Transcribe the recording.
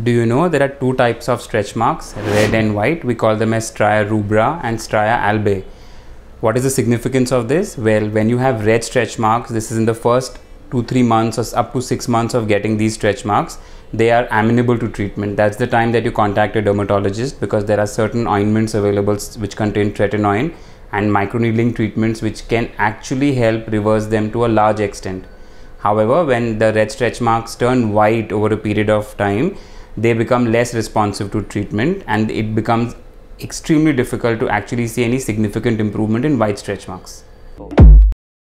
Do you know there are two types of stretch marks, red and white? We call them as stria rubra and stria albae. What is the significance of this? Well, when you have red stretch marks, this is in the first two, three months or up to six months of getting these stretch marks, they are amenable to treatment. That's the time that you contact a dermatologist because there are certain ointments available which contain tretinoin and microneedling treatments which can actually help reverse them to a large extent. However, when the red stretch marks turn white over a period of time, they become less responsive to treatment and it becomes extremely difficult to actually see any significant improvement in wide stretch marks.